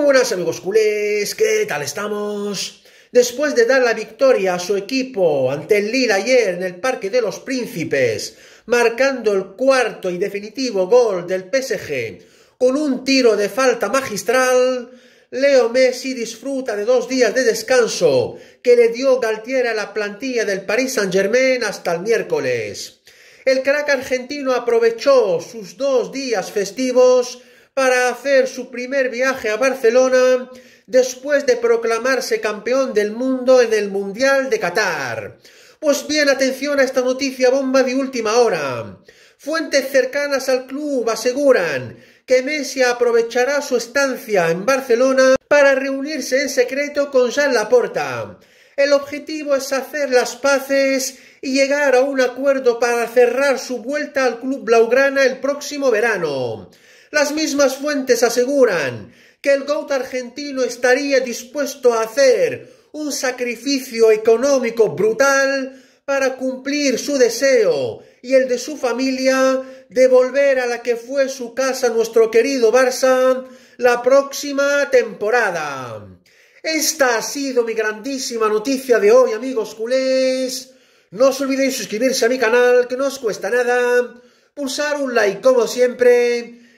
Muy buenas amigos culés, ¿qué tal estamos? Después de dar la victoria a su equipo ante el Lille ayer en el Parque de los Príncipes, marcando el cuarto y definitivo gol del PSG con un tiro de falta magistral, Leo Messi disfruta de dos días de descanso que le dio Galtier a la plantilla del Paris Saint-Germain hasta el miércoles. El crack argentino aprovechó sus dos días festivos para hacer su primer viaje a Barcelona después de proclamarse campeón del mundo en el Mundial de Qatar. Pues bien, atención a esta noticia bomba de última hora. Fuentes cercanas al club aseguran que Messi aprovechará su estancia en Barcelona para reunirse en secreto con Jean Laporta. El objetivo es hacer las paces y llegar a un acuerdo para cerrar su vuelta al club blaugrana el próximo verano. Las mismas fuentes aseguran que el GOAT argentino estaría dispuesto a hacer un sacrificio económico brutal para cumplir su deseo y el de su familia de volver a la que fue su casa nuestro querido Barça la próxima temporada. Esta ha sido mi grandísima noticia de hoy, amigos culés. No os olvidéis suscribirse a mi canal, que no os cuesta nada. Pulsar un like como siempre